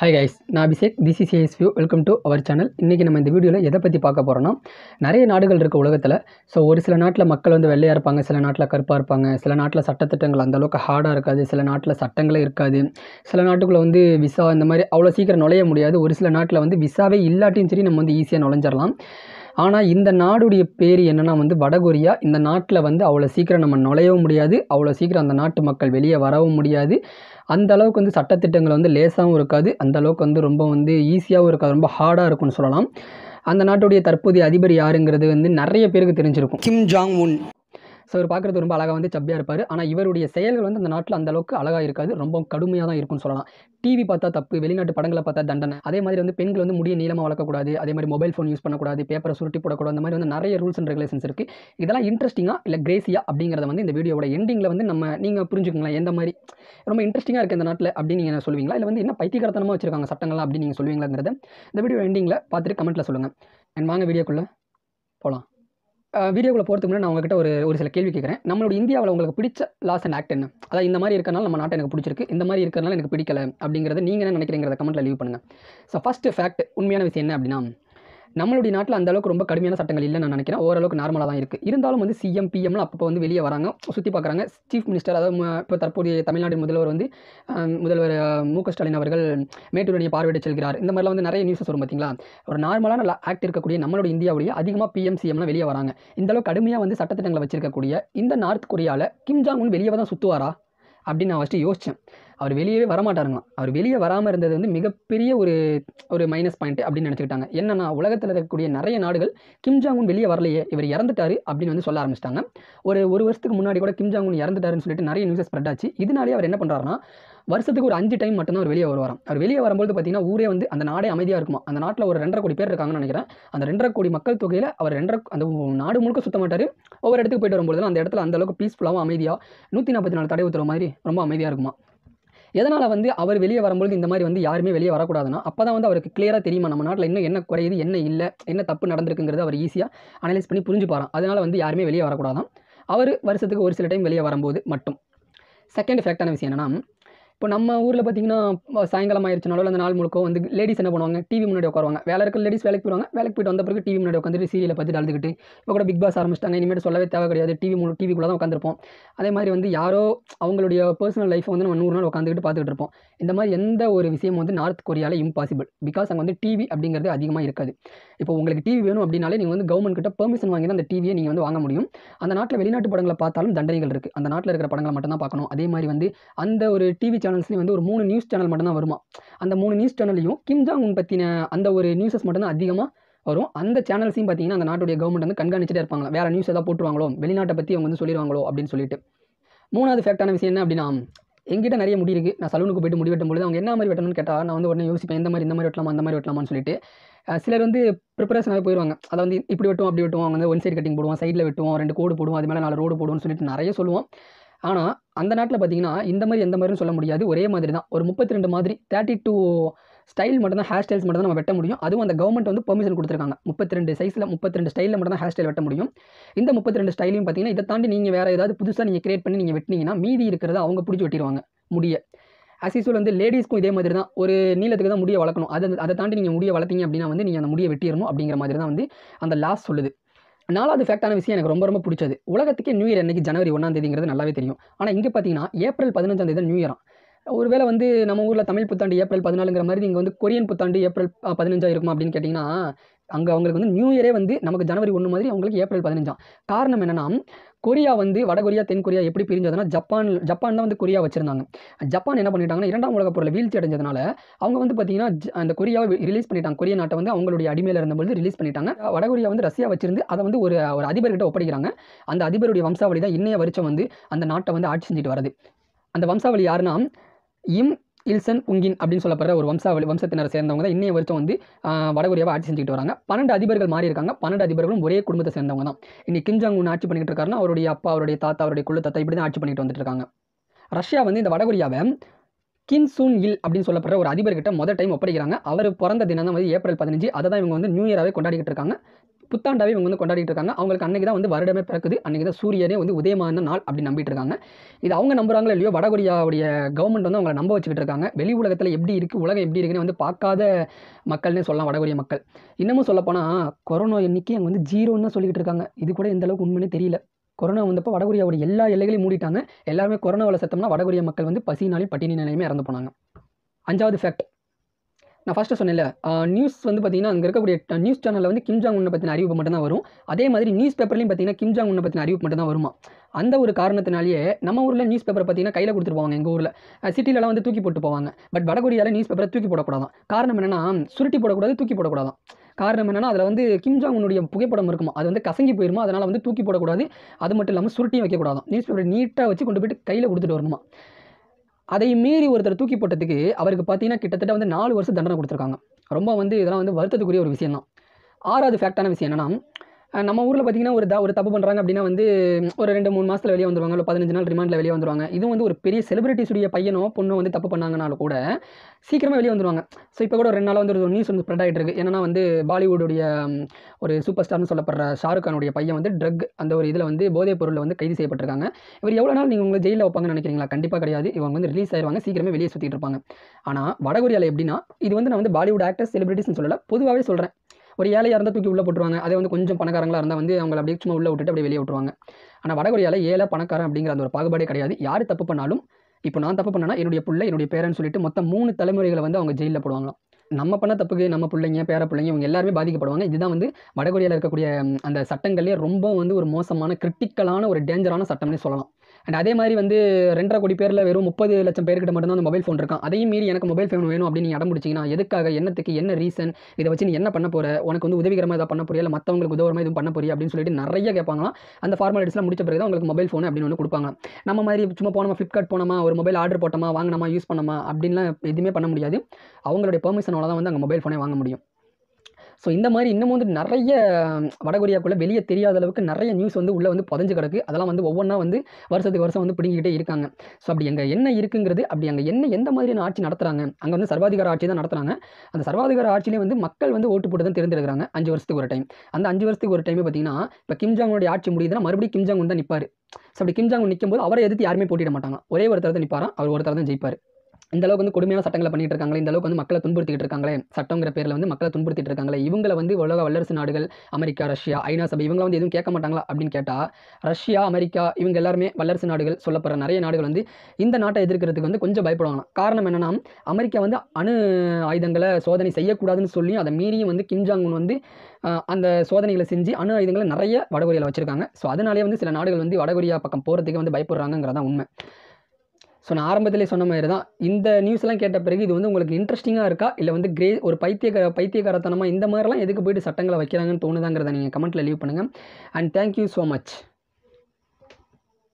high guys நான் அபிஷேக் பிசிசிஐஎஸ் வியூ வெல்கம் டு அவர் சேனல் இன்றைக்கி நம்ம இந்த வீடியோவில் எதை பற்றி பார்க்க போகிறோம்னா நிறைய நாடுகள் இருக்குது உலகத்தில் ஸோ ஒரு சில நாட்டில் மக்கள் வந்து வெள்ளையாக இருப்பாங்க சில நாட்டில் கருப்பாக இருப்பாங்க சில நாட்டில் சட்டத்திட்டங்கள் அந்தளவுக்கு ஹார்டாக இருக்காது சில நாட்டில் சட்டங்களே இருக்காது சில நாட்டுக்குள்ளே வந்து விசா இந்த மாதிரி அவ்வளோ சீக்கிரம் நுழைய முடியாது ஒரு சில நாட்டில் வந்து விசாவே இல்லாட்டியும் சரி நம்ம வந்து ஈஸியாக நுழைஞ்சிடலாம் ஆனால் இந்த நாடுடைய பேர் என்னென்னா வந்து வடகொரியா இந்த நாட்டில் வந்து அவ்வளோ சீக்கிரம் நம்ம நுழையவும் முடியாது அவ்வளோ சீக்கிரம் அந்த நாட்டு மக்கள் வெளியே வரவும் முடியாது அந்த அளவுக்கு வந்து சட்டத்திட்டங்கள் வந்து லேசாகவும் இருக்காது அந்த அளவுக்கு வந்து ரொம்ப வந்து ஈஸியாகவும் இருக்காது ரொம்ப ஹார்டாக இருக்கும்னு சொல்லலாம் அந்த நாட்டுடைய தற்போதைய அதிபர் யாருங்கிறது வந்து நிறைய பேருக்கு தெரிஞ்சிருக்கும் கிம் ஜாங் உன் ஸோ இவர் பார்க்குறது ரொம்ப அழகாக வந்து சப்பியாக இருப்பார் ஆனால் இவருடைய செயல்கள் வந்து அந்த நாட்டில் அந்த அளவுக்கு அழகாக இருக்காது ரொம்ப கடுமையாக தான் இருக்கும்னு சொல்லலாம் டிவி பார்த்தா தப்பு வெளிநாட்டு படங்களை பார்த்தா தண்டனை அதே மாதிரி வந்து பெண்கள் வந்து முடிய நீளமாக வளர்க்கக்கூடாது அதே மாதிரி மொபைல் ஃபோன் யூஸ் பண்ணக்கூடாது பேப்பரை சுருட்டி போடக்கூடாது அந்த மாதிரி வந்து நிறைய ரூல்ஸ் அண்ட் ரெகுலேஷன்ஸ் இருக்குது இதெல்லாம் இன்ட்ரெஸ்டிங்காக இல்லை கிரேசியா அப்படிங்கிறத வந்து இந்த வீடியோட எண்டிங்கில் வந்து நம்ம நீங்கள் புரிஞ்சுக்கோங்களேன் எந்த மாதிரி ரொம்ப இன்ட்ரெஸ்டிங்காக இருக்குது இந்த நாட்டில் அப்படின்னு நீங்கள் சொல்லுவீங்களா இல்லை வந்து என்ன பைத்தியகரத்தனமாக வச்சிருக்காங்க சட்டங்கள்லாம் அப்படின்னு நீங்கள் சொல்லுவீங்களாங்கிறத இந்த வீடியோ எண்டிங்கில் பார்த்துட்டு கமெண்ட்டில் சொல்லுங்கள் அண்ட் வாங்க வீடியோக்குள்ளே போகலாம் வீடியோக்குள்ளே போகிறதுக்கு முன்னாடி நான் உங்ககிட்ட ஒரு ஒரு சில கேள்வி கேட்குறேன் நம்மளோட இந்தியாவில் உங்களுக்கு பிடிச்ச லாஸ் அண்ட் ஆக்ட் என்ன அதாவது இந்த மாதிரி இருக்கிறனால நம்ம நாட்டை எனக்கு பிடிச்சிருக்கு இந்த மாதிரி இருக்கிறனால எனக்கு பிடிக்கல அப்படிங்கிறத நீங்கள் என்ன நினைக்கிறீங்கிறத கமெண்ட்டில் லீவ் பண்ணுங்கள் ஸோ ஃபஸ்ட்டு ஃபேக்ட் உண்மையான விஷயம் என்ன அப்படின்னா நம்மளுடைய நாட்டில் அந்த அளவுக்கு ரொம்ப கடுமையான சட்டங்கள் இல்லை நான் நினைக்கிறேன் ஓரளவுக்கு நார்மலாக தான் இருக்குது இருந்தாலும் வந்து சிஎம் பிஎம்லாம் அப்பப்போ வந்து வெளியே வராங்க சுற்றி பார்க்குறாங்க சீஃப் மினிஸ்டர் அதாவது இப்போ தற்போதைய தமிழ்நாடு முதல்வர் வந்து முதல்வர் மு க ஸ்டாலின் அவர்கள் மேட்டூர் பார்வையிட செல்கிறார் இந்த மாதிரிலாம் வந்து நிறைய நியூஸஸ் வரும் பார்த்தீங்களா ஒரு நார்மலாக நல்லா ஆக்ட் இருக்கக்கூடிய நம்மளோட இந்தியாவுடைய அதிகமாக பிஎம் சிஎம்லாம் வெளியே வராங்க இந்த அளவுக்கு கடுமையாக வந்து சட்டத்திட்டங்களை வச்சிருக்கக்கூடிய இந்த நார்த் கொரியாவில் கிம் ஜாங் உன் வெளியே தான் சுற்றுவாரா அப்படின்னு நான் ஃபஸ்ட்டு யோசித்தேன் அவர் வெளியவே வரமாட்டாருங்களாம் அவர் வெளியே வராமல் இருந்தது வந்து மிகப்பெரிய ஒரு ஒரு மைனஸ் பாயிண்ட் அப்படின்னு நினச்சிக்கிட்டாங்க என்னென்னா உலகத்தில் இருக்கக்கூடிய நிறைய நாடுகள் கிம் உன் வெளியே வரலையே இவர் இறந்துட்டாரு அப்படின்னு வந்து சொல்ல ஆரம்பிச்சிட்டாங்க ஒரு ஒரு வருஷத்துக்கு முன்னாடி கூட கிம் உன் இறந்துட்டாருன்னு சொல்லிட்டு நிறைய நியூஸஸ் ஸ்ப்ரெட் ஆச்சு இதனாலே அவர் என்ன பண்ணுறாருன்னா வருஷத்துக்கு ஒரு அஞ்சு டைம் மட்டும்தான் அவர் வெளியே வருவாராம் அவர் வெளியே வரும்போது பார்த்தீங்கன்னா ஊரே வந்து அந்த நாடே அமைதியாக இருக்குமா அந்த நாட்டில் ஒரு ரெண்டரை கோடி பேர் இருக்காங்கன்னு நினைக்கிறேன் அந்த ரெண்டரை கோடி மக்கள் தொகையில் அவர் ரெண்டரை அந்த நாடு முழுக்க சுத்த மாட்டார் ஒவ்வொரு இடத்துக்கு போயிட்டு வரும்போது அந்த இடத்துல அந்த அளவுக்கு பீஸ்ஃபுல்லாகவும் அமைதியாக நூற்றி நாற்பத்தி நாலு தடை உத்தரவு மாதிரி ரொம்ப அமைதியாக இருக்குமா எதனால் வந்து அவர் வெளியே வரும்பொழுது இந்த மாதிரி வந்து யாருமே வெளியே வரக்கூடாதுன்னா அப்போ தான் வந்து அவருக்கு கிளியராக தெரியுமா நம்ம நாட்டில் இன்னும் என்ன குறையுது என்ன இல்லை என்ன தப்பு நடந்திருக்குங்கிறது அவர் ஈஸியாக அனலைஸ் பண்ணி புரிஞ்சுப்பாராம் அதனால் வந்து யாருமே வெளியே வரக்கூடாதான் அவர் வருஷத்துக்கு ஒரு சில டைம் வெளியே வரும்போது மட்டும் செகண்ட் ஃபேக்டான விஷயம் என்னென்னா இப்போ நம்ம ஊரில் பார்த்தீங்கன்னா சாயங்காலம் ஆயிடுச்சுனாலும் அந்த நாள் முழுக்கோ வந்து லேடிஸ் என்ன பண்ணுவாங்க டிவி முன்னாடி உட்காருவாங்க வேலை இருக்கிற லேடிஸ் வேலைக்கு போயிடுவாங்க வேலைக்கு போயிட்டு வந்த பிறகு டிவி முன்னாடி உட்காந்துட்டு சீரியலை பார்த்துட்டு அழுதுகிட்டு இப்போ கூட பிக் பாஸ் ஆரம்பிச்சிட்டாங்க இனிமேல் சொல்லவே தேவை கிடையாது டிவி முழு டிவிக்குள்ளே தான் உட்காந்துருப்போம் அதே மாதிரி வந்து யாரோ அவங்களுடைய பர்சனல் லைஃப்பை வந்து நம்ம நூறு நாள் உட்காந்துக்கிட்டு பார்த்துக்கிட்டு இருப்போம் இந்த மாதிரி எந்த ஒரு விஷயம் வந்து நார்த் கொரியாவில் இம்பாசிபிள் பிகாஸ் அங்கே வந்து டிவி அப்படிங்கிறது அதிகமாக இருக்காது இப்போ உங்களுக்கு டிவி வேணும் அப்படின்னாலே நீங்கள் வந்து கவர்மெண்ட் கிட்ட பெர்மிஷன் வாங்கி தான் அந்த டிவியை நீங்கள் வந்து வாங்க முடியும் அந்த நாட்டில் வெளிநாட்டு படங்களை பார்த்தாலும் தண்டனைகள் இருக்குது அந்த நாட்டில் இருக்கிற படங்களை மட்டும் தான் பார்க்கணும் அதே மாதிரி வந்து அந்த ஒரு டிவி சேனல்ஸ்லேயும் வந்து ஒரு மூணு நியூஸ் சேனல் மட்டும்தான் வருமா அந்த மூணு நியூஸ் சேனல்லையும் கிம் ஜாங் உன் பற்றின அந்த ஒரு நியூஸஸ் மட்டும்தான் அதிகமாக வரும் அந்த சேனல்ஸையும் பார்த்தீங்கன்னா அந்த நாட்டுடைய கவர்மெண்ட் வந்து கண்காணிச்சிட்டே இருப்பாங்க வேறு நியூஸ் எதாவது போட்டுருவாங்களோ வெளிநாட்டை பற்றி அவங்க வந்து சொல்லிடுவாங்களோ அப்படின்னு சொல்லிட்டு மூணாவது ஃபேக்டான விஷயம் என்ன அப்படின்னா எங்கிட்ட நிறைய முடி இருக்குது நான் சலூனுக்கு போயிட்டு முடி பொழுது அவங்க என்ன மாதிரி வெட்டணும்னு கேட்டால் நான் வந்து உடனே யோசிப்பேன் இந்த மாதிரி இந்த மாதிரி வெட்டலாமா அந்த மாதிரி வெட்டலாமான்னு சொல்லிட்டு சிலர் வந்து ப்ரிப்பரேஷனாக போயிடுவாங்க அதை வந்து இப்படி வெட்டுவோம் அப்படி வெட்டுவோம் அவங்க வந்து ஒன் சைடு கட்டிங் போடுவோம் சைடில் வெட்டுவோம் ரெண்டு கோடு போடுவோம் அது மேலே நாலு ரோடு போடுவோம்னு சொல்லிட்டு நிறைய சொல்லுவோம் ஆனால் அந்த நாட்டில் பார்த்தீங்கன்னா இந்த மாதிரி எந்த மாதிரின்னு சொல்ல முடியாது ஒரே மாதிரி தான் ஒரு முப்பத்தி ரெண்டு மாதிரி தேர்ட்டி டூ ஸ்டைல் மட்டும் தான் ஹேர் ஸ்டைல்ஸ் மட்டும் தான் நம்ம வெட்ட முடியும் அதுவும் அந்த கவர்மெண்ட் வந்து பெர்மிஷன் கொடுத்துருக்காங்க முப்பத்தி ரெண்டு சைஸில் முப்பத்தி ரெண்டு ஸ்டைலில் மட்டும் தான் ஹேர் ஸ்டைல் வெட்ட முடியும் இந்த முப்பத்தி ரெண்டு ஸ்டைலையும் பார்த்தீங்கன்னா இதை தாண்டி நீங்கள் வேறு ஏதாவது புதுசாக நீங்கள் கிரியேட் பண்ணி நீங்கள் வெட்டினீங்கன்னா மீதி இருக்கிறத அவங்க பிடிச்சி வெட்டிடுவாங்க முடிய அசிசூல் வந்து லேடிஸ்க்கும் இதே மாதிரி தான் ஒரு நீளத்துக்கு தான் முடிய வளர்க்கணும் அதை அதை தாண்டி நீங்கள் முடியை வளர்த்தீங்க அப்படின்னா வந்து நீங்கள் அந்த முடியை வெட்டிடணும் அப்படிங்கிற மாதிரி தான் வந்து அந்த லாஸ் சொல்லுது நாலாவது ஃபேக்டான விஷயம் எனக்கு ரொம்ப ரொம்ப பிடிச்சது உலகத்துக்கே நியூ இயர் இன்னைக்கு ஜனவரி ஒன்றாம் தேதிங்கிறது நல்லாவே தெரியும் ஆனால் இங்கே பார்த்தீங்கன்னா ஏப்ரல் பதினஞ்சாம் தேதி நியூ இயராக ஒருவேளை வந்து நம்ம ஊரில் தமிழ் புத்தாண்டு ஏப்ரல் பதினாலுங்கிற மாதிரி இங்கே வந்து கொரியன் புத்தாண்டு ஏப்ரல் பதினஞ்சாக இருக்குமா அப்படின்னு கேட்டிங்கன்னா அங்கே அவங்களுக்கு வந்து நியூ இயரே வந்து நமக்கு ஜனவரி ஒன்று மாதிரி அவங்களுக்கு ஏப்ரல் பதினஞ்சாம் காரணம் என்னென்னா கொரியா வந்து வடகொரியா தென்கொரியா எப்படி பிரிஞ்சதுன்னா ஜப்பான் ஜப்பான் தான் வந்து கொரியா வச்சிருந்தாங்க ஜப்பான் என்ன பண்ணிட்டாங்கன்னா இரண்டாம் உலக பொருளை வீழ்ச்சி அடைஞ்சதுனால அவங்க வந்து பார்த்தீங்கன்னா அந்த கொரியாவை ரிலீஸ் பண்ணிட்டாங்க கொரிய நாட்டை வந்து அவங்களுடைய அடிமையில் இருந்தபோது ரிலீஸ் பண்ணிட்டாங்க வடகொரியா வந்து ரஷ்யா வச்சிருந்து அதை வந்து ஒரு ஒரு அதிபர்கிட்ட ஒப்படைக்கிறாங்க அந்த அதிபருடைய வம்சாவளி தான் இன்னைய வருஷம் வந்து அந்த நாட்டை வந்து ஆட்சி செஞ்சுட்டு வருது அந்த வம்சாவளி யாருன்னா இம் இல்சன் உங்கின் அப்படின்னு சொல்லப்படுற ஒரு வம்சாவளி வம்சத்தினரை சேர்ந்தவங்க தான் இன்னைய வருஷம் வந்து வடகொரியாவை ஆட்சி செஞ்சுக்கிட்டு வராங்க பன்னெண்டு அதிபர்கள் மாறி இருக்காங்க பன்னெண்டு அதிபர்களும் ஒரே குடும்பத்தை சேர்ந்தவங்க தான் இன்னைக்கு கிம் ஜாங் உன் ஆட்சி பண்ணிட்டு இருக்காருன்னா அவருடைய அப்பா அவருடைய தாத்தா அவருடைய குழு தாத்தா இப்படி தான் ஆட்சி பண்ணிட்டு வந்துட்டு இருக்காங்க ரஷ்யா வந்து இந்த வடகொரியாவை கின் சூன் இல் அப்படின்னு சொல்லப்படுற ஒரு அதிபர்கிட்ட மொதல் டைம் ஒப்படைக்கிறாங்க அவர் பிறந்த தினம் தான் வந்து ஏப்ரல் பதினஞ்சு அதை தான் இவங்க வந்து நியூ இயராகவே கொண்டாடிக்கிட்டு இருக்காங்க புத்தாண்டாவே இவங்க வந்து கொண்டாடிட்டு இருக்காங்க அவங்களுக்கு அன்றைக்கி தான் வந்து வருடமே பிறக்குது அன்றைக்கி தான் சூரியனே வந்து உதயமான நாள் அப்படி நம்பிட்டு இருக்காங்க இது அவங்க நம்புறாங்களோ இல்லையோ வடகொரியாவுடைய கவர்மெண்ட் வந்து அவங்களை நம்ப வச்சுக்கிட்டு இருக்காங்க வெளி உலகத்தில் எப்படி இருக்குது உலகம் எப்படி இருக்குன்னு வந்து பார்க்காத மக்கள்னே சொல்லலாம் வடகொரிய மக்கள் இன்னமும் சொல்லப்போனால் கொரோனா எண்ணிக்கை அங்கே வந்து ஜீரோன்னு சொல்லிக்கிட்டு இருக்காங்க இது கூட எந்தளவுக்கு உண்மையிலே உண்மைன்னு தெரியல கொரோனா வந்தப்போ வடகொரியாவோட எல்லா எல்லைகளையும் மூடிட்டாங்க எல்லாருமே கொரோனாவில் செத்தோம்னா வடகொரிய மக்கள் வந்து பசினாலையும் பட்டினி நிலையுமே இறந்து போனாங்க அஞ்சாவது ஃபேக்ட் நான் ஃபஸ்ட்டு சொன்னேன்ல நியூஸ் வந்து பார்த்தீங்கன்னா அங்கே இருக்கக்கூடிய நியூஸ் சேனலில் வந்து கிம்ஜாங் உன்னை பற்றின அறிவிப்பு மட்டும் தான் வரும் அதே மாதிரி நியூஸ் பேப்பர்லையும் பார்த்தீங்கன்னா கிம்ஜாங் உன்னை பற்றின அறிவிப்பு மட்டும் தான் வருமா அந்த ஒரு காரணத்தினாலேயே நம்ம ஊரில் நியூஸ் பேப்பரை பார்த்தீங்கன்னா கையில் கொடுத்துட்டு போவாங்க எங்கள் ஊரில் சிட்டிலலாம் வந்து தூக்கி போட்டு போவாங்க பட் வடகொரியாவில் நியூஸ் பேப்பரை தூக்கி போடக்கூடாதான் காரணம் என்னென்னா சுருட்டி போடக்கூடாது தூக்கி போடக்கூடாதான் காரணம் என்னென்னா அதில் வந்து கிம் ஜாங் உன்னுடைய புகைப்படம் இருக்குமா அது வந்து கசங்கி போயிருமா அதனால் வந்து தூக்கி போடக்கூடாது அது மட்டும் இல்லாமல் சுருட்டியும் வைக்கக்கூடாது நியூஸ் பேப்பரை நீட்டாக வச்சு கொண்டு போயிட்டு கையில் கொடுத்துட்டு வரணுமா அதை மீறி ஒருத்தர் தூக்கி போட்டதுக்கு அவருக்கு பார்த்தீங்கன்னா கிட்டத்தட்ட வந்து நாலு வருஷம் தண்டனை கொடுத்துருக்காங்க ரொம்ப வந்து இதெல்லாம் வந்து வருத்தத்துக்குரிய ஒரு விஷயம் தான் ஆறாவது ஃபேக்டான விஷயம் என்னென்னா நம்ம ஊரில் பார்த்தீங்கன்னா ஒரு ஒரு தப்பு பண்ணுறாங்க அப்படின்னா வந்து ஒரு ரெண்டு மூணு மாதத்தில் வெளியே வந்துருவாங்க இல்லை பதினஞ்சு நாள் ரிமாண்டில் வெளியே வந்துருவாங்க இதுவும் வந்து ஒரு பெரிய செலிபிரிட்டிஸுடைய பையனோ பொண்ணோ வந்து தப்பு பண்ணாங்கனாலும் கூட சீக்கிரமாக வெளியே வந்துருவாங்க ஸோ இப்போ கூட ரெண்டு நாளாக வந்து ஒரு நியூஸ் வந்து ஸ்ப்ரெட் ஆகிட்டு இருக்குது என்னன்னா வந்து பாலிவுடைய ஒரு சூப்பர் ஸ்டார்னு சொல்லப்படுற ஷாருக் கானுடைய பையன் வந்து ட்ரக் அந்த ஒரு இதில் வந்து போதைப் பொருளில் வந்து கைது செய்யப்பட்டிருக்காங்க இவர் எவ்வளோ நாள் நீங்கள் உங்களை ஜெயிலில் வைப்பாங்கன்னு நினைக்கிறீங்களா கண்டிப்பாக கிடையாது இவங்க வந்து ரிலீஸ் ஆயிடுவாங்க சீக்கிரமே வெளியே சுற்றிட்டு இருப்பாங்க ஆனால் வடகொரியாவில் எப்படின்னா இது வந்து நான் வந்து பாலிவுட் ஆக்டர்ஸ் செலிபிரிட்டிஸ்னு சொல்லலை பொதுவாகவே சொல்கிறேன் ஒரு ஏழையாக இருந்தால் தூக்கி உள்ளே போட்டுருவாங்க அதே வந்து கொஞ்சம் பணக்காரங்களாக இருந்தால் வந்து அவங்களை அப்படியே சும்மா உள்ளே விட்டுட்டு அப்படியே வெளியே விட்டுருவாங்க ஆனால் வடகொரியாவில் ஏழை பணக்காரன் அப்படிங்கிற அந்த ஒரு பாகுபாடே கிடையாது யார் தப்பு பண்ணாலும் இப்போ நான் தப்பு பண்ணனா என்னுடைய பிள்ளை என்னுடைய பேரன்னு சொல்லிட்டு மொத்தம் மூணு தலைமுறைகளை வந்து அவங்க ஜெயிலில் போடுவாங்களாம் நம்ம பண்ண தப்புக்கு நம்ம பிள்ளைங்க பேர பிள்ளைங்க இவங்க எல்லாருமே பாதிக்கப்படுவாங்க இதுதான் வந்து வடகொரியாவில் இருக்கக்கூடிய அந்த சட்டங்கள்லேயே ரொம்ப வந்து ஒரு மோசமான கிரிட்டிக்கலான ஒரு டேஞ்சரான சட்டம்னு சொல்லலாம் அண்ட் அதே மாதிரி வந்து ரெண்டரை கோடி பேரில் வெறும் முப்பது லட்சம் பேர்கிட்ட மட்டும்தான் அந்த மொபைல் ஃபோன் இருக்கும் அதையும் மீறி எனக்கு மொபைல் ஃபோன் வேணும் அப்படின்னு நீ இடம் முடிச்சிங்கன்னா எதுக்காக என்னத்துக்கு என்ன ரீசன் இதை வச்சு நீ என்ன பண்ண போகிற உனக்கு வந்து உதவிகரமாக இதை பண்ண போறியா இல்லை மற்றவங்களுக்கு உதவுறமா எதுவும் பண்ண போறியா அப்படின்னு சொல்லிட்டு நிறைய கேட்பாங்களா அந்த ஃபார்மாலிட்டிஸ்லாம் முடிச்ச பிறகு தான் உங்களுக்கு மொபைல் ஃபோன் அப்படின்னு ஒன்று கொடுப்பாங்க நம்ம மாதிரி சும்மா போனோமா ஃப்ளிப்கார்ட் போனோமா ஒரு மொபைல் ஆர்டர் போட்டோமா வாங்கினோமா யூஸ் பண்ணோமா அப்படின்லாம் எதுவுமே பண்ண முடியாது அவங்களுடைய பெர்மிஷனோட தான் வந்து அங்கே மொபைல் ஃபோனே வாங்க முடியும் ஸோ இந்த மாதிரி இன்னும் வந்து நிறைய வடகொரியாக்குள்ளே வெளியே தெரியாத அளவுக்கு நிறைய நியூஸ் வந்து உள்ளே வந்து புதஞ்சு கிடக்கு அதெல்லாம் வந்து ஒவ்வொன்றா வந்து வருஷத்துக்கு வருஷம் வந்து பிடிங்கிக்கிட்டே இருக்காங்க ஸோ அப்படி எங்கே என்ன இருக்குங்கிறது அப்படி அங்கே என்ன எந்த மாதிரியான ஆட்சி நடத்துகிறாங்க அங்கே வந்து சர்வாதிகார ஆட்சி தான் நடத்துகிறாங்க அந்த சர்வாதிகார ஆட்சியிலே வந்து மக்கள் வந்து ஓட்டு போட்டு தான் தெரிஞ்சிருக்கிறாங்க அஞ்சு வருஷத்துக்கு ஒரு டைம் அந்த அஞ்சு வருஷத்துக்கு ஒரு டைமே பார்த்தீங்கன்னா இப்போ கிம்ஜாங்கோடைய ஆட்சி முடியுதுன்னா மறுபடியும் கிம்ஜாங் வந்து நிற்பார் ஸோ அப்படி கிம்ஜாங் நிற்கும்போது அவரை எதிர்த்து யாருமே போட்டிட மாட்டாங்க ஒரே ஒருத்தர் தான் நிற்பாராம் அவர் ஒருத்தர் தான் ஜெயிப்பார் இந்த அளவுக்கு வந்து கொடுமையான சட்டங்களை பண்ணிட்டு இருக்காங்களே இந்த அளவுக்கு வந்து மக்களை துன்புறுத்திட்டு இருக்காங்களே சட்டங்கிற பேரில் வந்து மக்களை துன்புறுத்திட்டு இருக்காங்களே இவங்களை வந்து உலக வல்லரசு நாடுகள் அமெரிக்கா ரஷ்யா ஐநா சபை இவங்களை வந்து எதுவும் கேட்க மாட்டாங்களா அப்படின்னு கேட்டால் ரஷ்யா அமெரிக்கா இவங்க எல்லாருமே வல்லரசு நாடுகள் சொல்லப்படுற நிறைய நாடுகள் வந்து இந்த நாட்டை எதிர்க்கிறதுக்கு வந்து கொஞ்சம் பயப்படுவாங்க காரணம் என்னன்னா அமெரிக்கா வந்து அணு ஆயுதங்களை சோதனை செய்யக்கூடாதுன்னு சொல்லி அதை மீறியும் வந்து கிம்ஜாங்குன் வந்து அந்த சோதனைகளை செஞ்சு அணு ஆயுதங்களை நிறைய வடகொரியாவில் வச்சுருக்காங்க ஸோ அதனாலே வந்து சில நாடுகள் வந்து வடகொரியா பக்கம் போகிறதுக்கே வந்து பயப்படுறாங்கிறதான் உண்மை ஸோ நான் ஆரம்பத்திலே சொன்ன மாதிரி தான் இந்த நியூஸ்லாம் கேட்ட பிறகு இது வந்து உங்களுக்கு இன்ட்ரெஸ்டிங்காக இருக்கா இல்லை வந்து கிரே ஒரு பைத்தியக்கார பைத்தியகாரத்தனமாக இந்த மாதிரிலாம் எதுக்கு போயிட்டு சட்டங்களை வைக்கிறாங்கன்னு தோணுதாங்கிறத நீங்கள் கமெண்ட்டில் லீவ் பண்ணுங்கள் அண்ட் தேங்க்யூ ஸோ மச்